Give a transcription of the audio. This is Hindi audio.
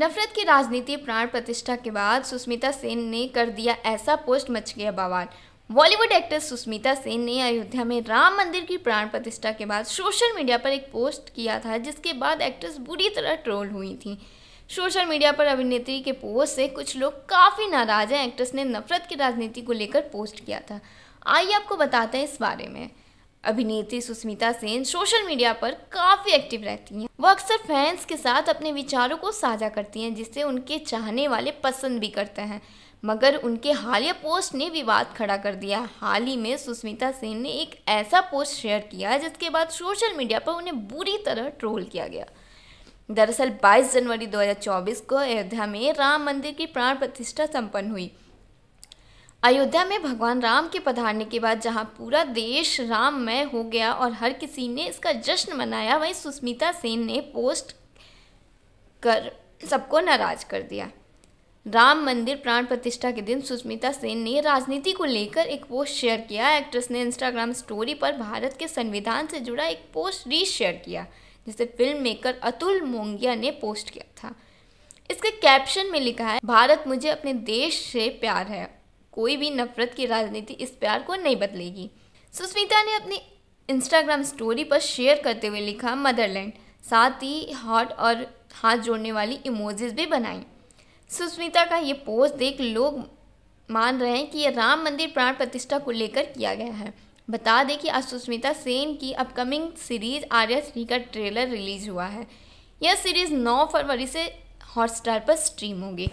नफरत की राजनीति प्राण प्रतिष्ठा के बाद सुष्मिता सेन ने कर दिया ऐसा पोस्ट मच गया बवाल बॉलीवुड एक्ट्रेस सुष्मिता सेन ने अयोध्या में राम मंदिर की प्राण प्रतिष्ठा के बाद सोशल मीडिया पर एक पोस्ट किया था जिसके बाद एक्ट्रेस बुरी तरह ट्रोल हुई थी सोशल मीडिया पर अभिनेत्री के पोस्ट से कुछ लोग काफ़ी नाराज़ हैं एक्ट्रेस ने नफरत की राजनीति को लेकर पोस्ट किया था आइए आपको बताते हैं इस बारे में अभिनेत्री सुस्मिता सेन सोशल मीडिया पर काफ़ी एक्टिव रहती हैं वो अक्सर फैंस के साथ अपने विचारों को साझा करती हैं जिससे उनके चाहने वाले पसंद भी करते हैं मगर उनके हालिया पोस्ट ने विवाद खड़ा कर दिया हाल ही में सुस्मिता सेन ने एक ऐसा पोस्ट शेयर किया जिसके बाद सोशल मीडिया पर उन्हें बुरी तरह ट्रोल किया गया दरअसल 22 जनवरी 2024 को अयोध्या में राम मंदिर की प्राण प्रतिष्ठा संपन्न हुई अयोध्या में भगवान राम के पधारने के बाद जहां पूरा देश राममय हो गया और हर किसी ने इसका जश्न मनाया वहीं सुष्मिता सेन ने पोस्ट कर सबको नाराज कर दिया राम मंदिर प्राण प्रतिष्ठा के दिन सुष्मिता सेन ने राजनीति को लेकर एक पोस्ट शेयर किया एक्ट्रेस ने इंस्टाग्राम स्टोरी पर भारत के संविधान से जुड़ा एक पोस्ट रीशेयर किया जिसे फिल्म मेकर अतुल मोंगिया ने पोस्ट किया था इसके कैप्शन में लिखा है भारत मुझे अपने देश से प्यार है कोई भी नफरत की राजनीति इस प्यार को नहीं बदलेगी सुस्मिता ने अपनी इंस्टाग्राम स्टोरी पर शेयर करते हुए लिखा मदरलैंड साथ ही हार्ट और हाथ जोड़ने वाली इमोजीज भी बनाई सुस्मिता का ये पोस्ट देख लोग मान रहे हैं कि यह राम मंदिर प्राण प्रतिष्ठा को लेकर किया गया है बता दें कि आज सुस्मिता सेन की अपकमिंग सीरीज आर्या थ्री का ट्रेलर रिलीज हुआ है यह सीरीज 9 फरवरी से हॉटस्टार पर स्ट्रीम होगी